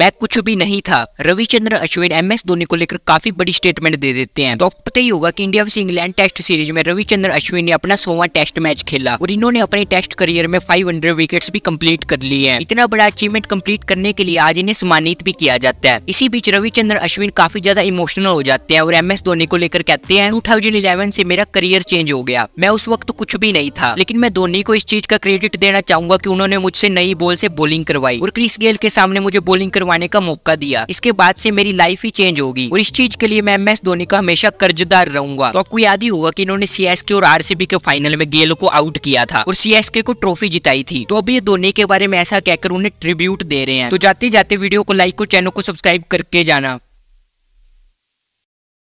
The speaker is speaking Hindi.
मैं कुछ भी नहीं था रविचंद्र अश्विन एम एस धोनी को लेकर काफी बड़ी स्टेटमेंट दे देते हैं तो पता ही होगा कि इंडिया वर्ष इंग्लैंड टेस्ट सीरीज में रविचंद्र अश्विन ने अपना सोवा टेस्ट मैच खेला और इन्होंने अपने टेस्ट करियर में 500 विकेट भी कंप्लीट कर लिए हैं इतना बड़ा अचीवमेंट कम्प्लीट करने के लिए आज इन्हें सम्मानित भी किया जाता है इसी बीच रविचंद्र अश्विन काफी ज्यादा इमोशनल हो जाते हैं और एम एस धोनी को लेकर कहते हैं टू से मेरा करियर चेंज हो गया मैं उस वक्त कुछ भी नहीं था लेकिन मैं धोनी को इस चीज का क्रेडिट देना चाहूंगा की उन्होंने मुझसे नई बॉल से बॉलिंग करवाई और क्रिस गेल के सामने मुझे बॉलिंग करवाने का मौका दिया इसके बाद से मेरी लाइफ ही चेंज होगी और इस चीज के लिए मैं एम एस धोनी का हमेशा कर्जदार रहूंगा तो आपको याद ही होगा की इन्होंने के और बी के फाइनल में गेल को आउट किया था और के को ट्रॉफी जिताई थी तो अभी ये धोनी के बारे में ऐसा कहकर उन्हें ट्रिब्यूट दे रहे हैं तो जाते जाते वीडियो को लाइक और चैनल को सब्सक्राइब करके जाना